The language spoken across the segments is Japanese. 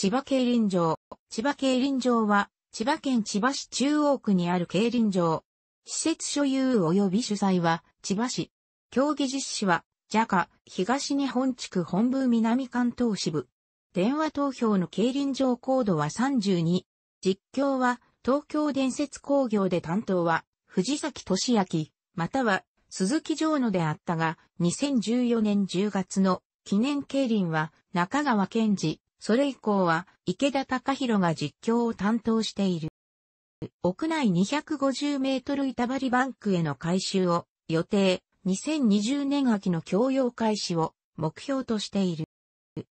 千葉競輪場。千葉競輪場は、千葉県千葉市中央区にある競輪場。施設所有及び主催は、千葉市。競技実施は、j a k a 東日本地区本部南関東支部。電話投票の競輪場コードは32。実況は、東京伝説工業で担当は、藤崎俊明、または、鈴木城野であったが、2014年10月の記念競輪は、中川健治、それ以降は池田隆弘が実況を担当している。屋内250メートル板張りバンクへの改修を予定、2020年秋の供用開始を目標としている。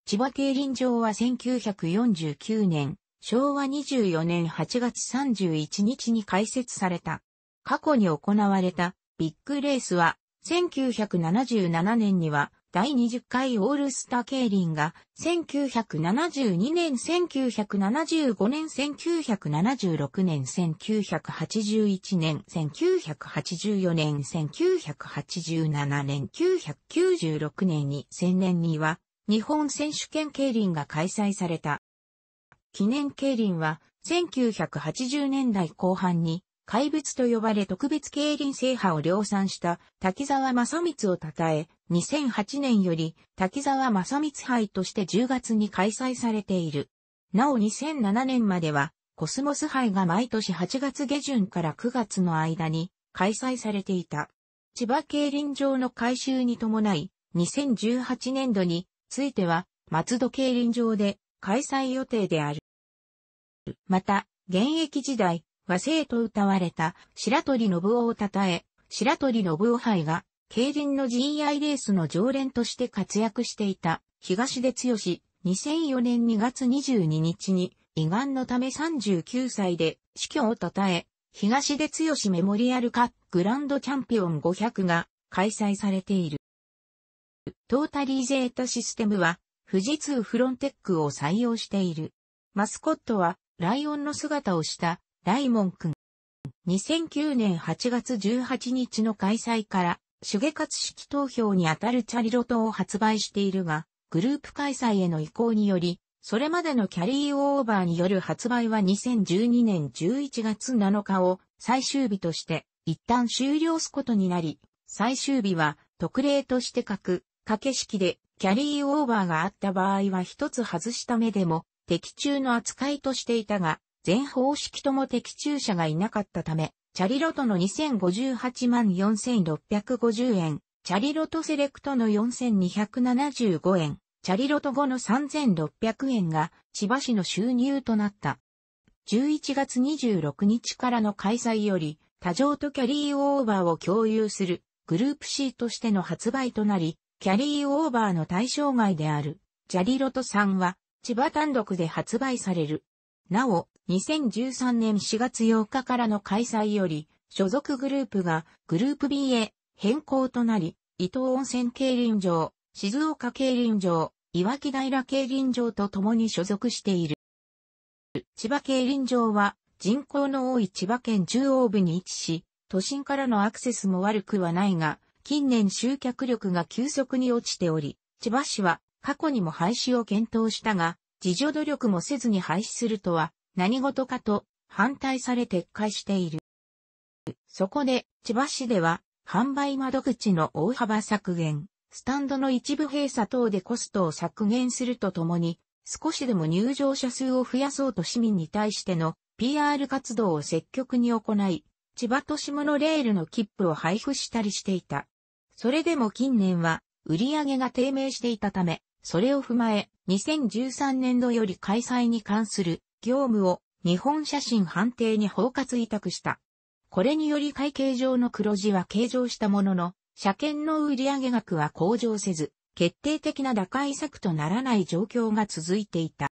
千葉競輪場は1949年、昭和24年8月31日に開設された。過去に行われたビッグレースは1977年には第20回オールスター競輪が1972年、1975年、1976年、1981年、1984年、1987年、9 9 6年に1000年には日本選手権競輪が開催された。記念競輪は1980年代後半に怪物と呼ばれ特別競輪制覇を量産した滝沢正光を称え、2008年より滝沢正光杯として10月に開催されている。なお2007年まではコスモス杯が毎年8月下旬から9月の間に開催されていた。千葉競輪場の改修に伴い、2018年度については松戸競輪場で開催予定である。また、現役時代、和製と歌われた白鳥信夫を称え、白鳥信夫杯が、競輪の GI レースの常連として活躍していた東出剛、2004年2月22日に、胃がんのため39歳で死去を称え、東出剛メモリアルカップグランドチャンピオン500が開催されている。トータリーゼータシステムは富士通フロンテックを採用している。マスコットはライオンの姿をした大門くん。2009年8月18日の開催から、手芸活式投票にあたるチャリロトを発売しているが、グループ開催への移行により、それまでのキャリーオーバーによる発売は2012年11月7日を最終日として一旦終了すことになり、最終日は特例として書く、掛け式でキャリーオーバーがあった場合は一つ外した目でも、的中の扱いとしていたが、全方式とも的中者がいなかったため、チャリロトの2058万4650円、チャリロトセレクトの4275円、チャリロト後の3600円が千葉市の収入となった。11月26日からの開催より、多乗とキャリーオーバーを共有するグループ C としての発売となり、キャリーオーバーの対象外である、チャリロトさんは、千葉単独で発売される。なお、2013年4月8日からの開催より、所属グループがグループ B へ変更となり、伊東温泉競輪場、静岡競輪場、岩木平競輪場と共に所属している。千葉競輪場は人口の多い千葉県中央部に位置し、都心からのアクセスも悪くはないが、近年集客力が急速に落ちており、千葉市は過去にも廃止を検討したが、自助努力もせずに廃止するとは、何事かと反対され撤回している。そこで、千葉市では、販売窓口の大幅削減、スタンドの一部閉鎖等でコストを削減するとともに、少しでも入場者数を増やそうと市民に対しての PR 活動を積極に行い、千葉都市モノレールの切符を配布したりしていた。それでも近年は売り上げが低迷していたため、それを踏まえ、2013年度より開催に関する業務を日本写真判定に包括委託した。これにより会計上の黒字は計上したものの、車検の売上額は向上せず、決定的な打開策とならない状況が続いていた。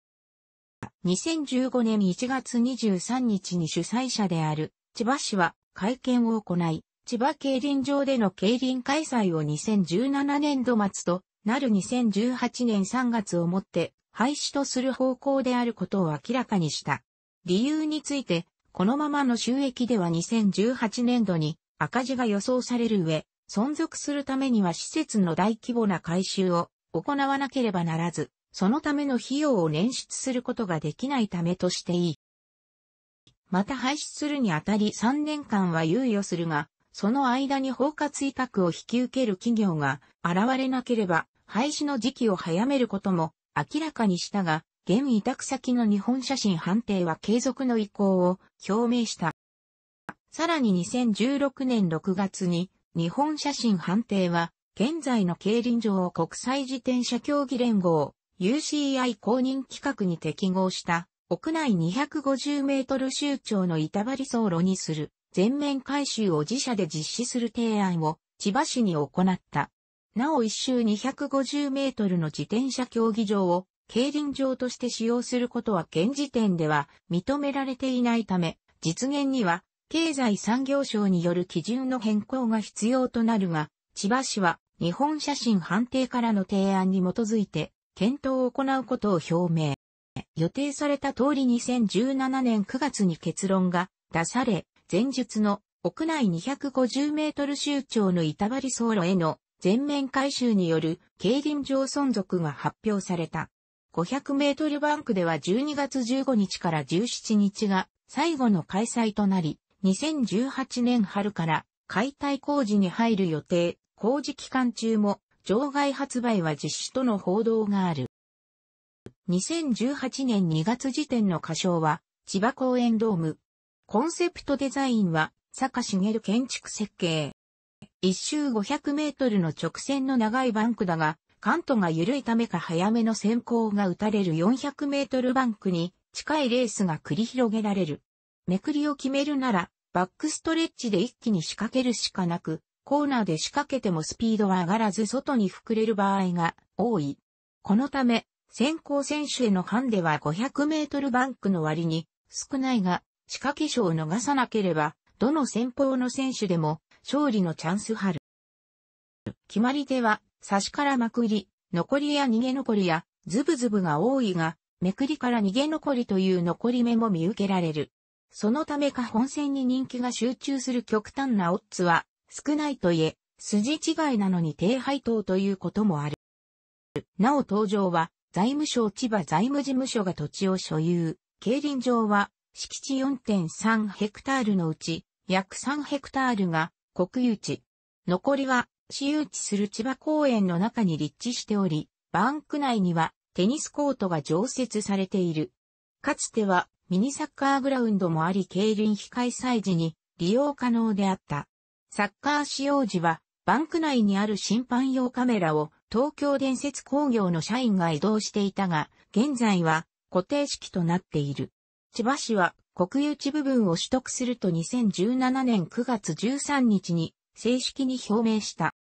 2015年1月23日に主催者である千葉市は会見を行い、千葉競輪場での競輪開催を2017年度末となる2018年3月をもって廃止とする方向であることを明らかにした。理由について、このままの収益では2018年度に赤字が予想される上、存続するためには施設の大規模な改修を行わなければならず、そのための費用を捻出することができないためとしていい。また廃止するにあたり3年間は猶予するが、その間に包括委託を引き受ける企業が現れなければ廃止の時期を早めることも明らかにしたが、現委託先の日本写真判定は継続の意向を表明した。さらに2016年6月に日本写真判定は現在の競輪場を国際自転車競技連合 UCI 公認規格に適合した屋内250メートル周長の板張り走路にする全面改修を自社で実施する提案を千葉市に行った。なお一周250メートルの自転車競技場を競輪場として使用することは現時点では認められていないため、実現には経済産業省による基準の変更が必要となるが、千葉市は日本写真判定からの提案に基づいて検討を行うことを表明。予定された通り2017年9月に結論が出され、前述の屋内250メートル周長の板張走路への全面改修による競輪場存続が発表された。500メートルバンクでは12月15日から17日が最後の開催となり、2018年春から解体工事に入る予定、工事期間中も場外発売は実施との報道がある。2018年2月時点の歌唱は千葉公園ドーム。コンセプトデザインは坂茂建築設計。一周500メートルの直線の長いバンクだが、カントが緩いためか早めの先行が打たれる400メートルバンクに近いレースが繰り広げられる。めくりを決めるなら、バックストレッチで一気に仕掛けるしかなく、コーナーで仕掛けてもスピードは上がらず外に膨れる場合が多い。このため、先行選手へのハンデは500メートルバンクの割に少ないが、仕掛け賞を逃さなければ、どの先方の選手でも勝利のチャンス春。決まり手は、差しからまくり、残りや逃げ残りや、ズブズブが多いが、めくりから逃げ残りという残り目も見受けられる。そのためか本戦に人気が集中する極端なオッズは少ないといえ、筋違いなのに低配当ということもある。なお登場は、財務省千葉財務事務所が土地を所有。競輪場は、敷地4.3ヘクタールのうち、約3ヘクタールが国有地。残りは、私有地する千葉公園の中に立地しており、バンク内にはテニスコートが常設されている。かつてはミニサッカーグラウンドもあり競輪非開催時に利用可能であった。サッカー使用時はバンク内にある審判用カメラを東京電説工業の社員が移動していたが、現在は固定式となっている。千葉市は国有地部分を取得すると2017年9月13日に正式に表明した。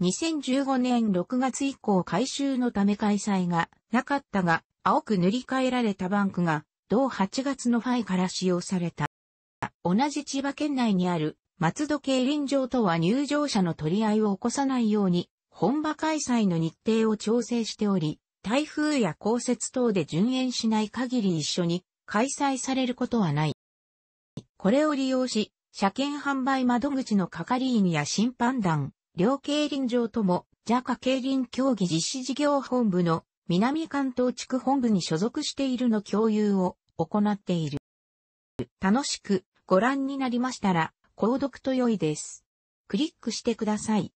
2015年6月以降改修のため開催がなかったが、青く塗り替えられたバンクが、同8月のファイから使用された。同じ千葉県内にある松戸競輪場とは入場者の取り合いを起こさないように、本場開催の日程を調整しており、台風や降雪等で順延しない限り一緒に開催されることはない。これを利用し、車検販売窓口の係員や審判団、両競輪場とも、ジャカ競輪競技実施事業本部の南関東地区本部に所属しているの共有を行っている。楽しくご覧になりましたら、購読と良いです。クリックしてください。